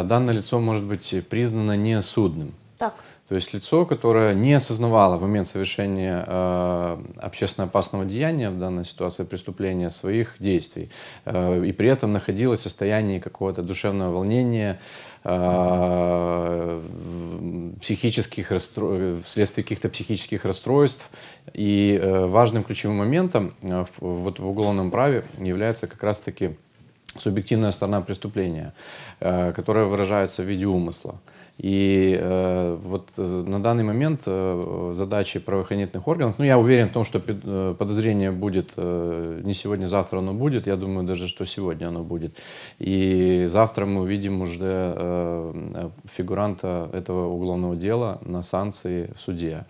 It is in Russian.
Данное лицо может быть признано несудным. Так. То есть лицо, которое не осознавало в момент совершения э, общественно опасного деяния, в данной ситуации преступления, своих действий, э, и при этом находилось в состоянии какого-то душевного волнения, э, психических расстройств, вследствие каких-то психических расстройств. И э, важным ключевым моментом э, в, вот в уголовном праве является как раз-таки субъективная сторона преступления, э, которая выражается в виде умысла. И э, вот э, на данный момент э, задачи правоохранительных органов, ну я уверен в том, что э, подозрение будет э, не сегодня, завтра оно будет, я думаю даже, что сегодня оно будет. И завтра мы увидим уже э, фигуранта этого уголовного дела на санкции в суде.